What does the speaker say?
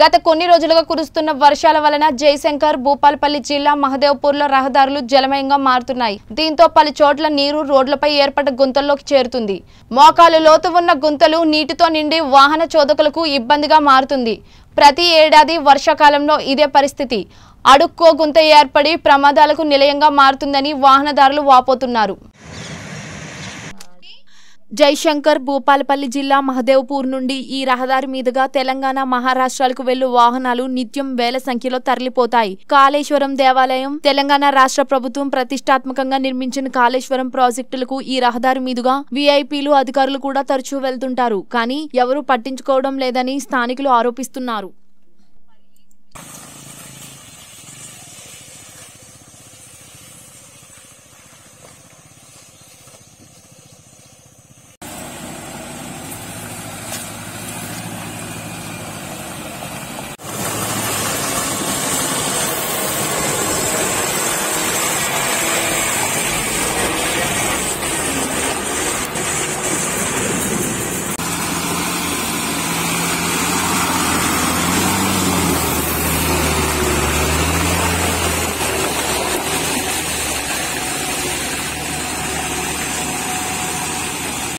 గత కొన్ని రోజులుగా కురుస్తున్న వర్షాల వలన జయశంకర్ భూపాలపల్లి జిల్లా లో రహదారులు జలమయంగా మారుతున్నాయి దీంతో పలు చోట్ల నీరు రోడ్లపై ఏర్పడ్డ గుంతల్లోకి చేరుతుంది మోకాలు లోతు ఉన్న గుంతలు నీటితో నిండి వాహన చోదకులకు ఇబ్బందిగా మారుతుంది ప్రతి ఏడాది వర్షాకాలంలో ఇదే పరిస్థితి అడుక్కో గుంత ఏర్పడి ప్రమాదాలకు నిలయంగా మారుతుందని వాహనదారులు వాపోతున్నారు జైశంకర్ భూపాలపల్లి జిల్లా మహదేవ్పూర్ నుండి ఈ రహదారి మీదుగా తెలంగాణ మహారాష్ట్రాలకు వెళ్లు వాహనాలు నిత్యం వేల సంఖ్యలో తరలిపోతాయి కాళేశ్వరం దేవాలయం తెలంగాణ రాష్ట్ర ప్రభుత్వం ప్రతిష్టాత్మకంగా నిర్మించిన కాళేశ్వరం ప్రాజెక్టులకు ఈ రహదారి మీదుగా వీఐపీలు అధికారులు కూడా తరచూ వెళ్తుంటారు కానీ ఎవరూ పట్టించుకోవడం లేదని స్థానికులు ఆరోపిస్తున్నారు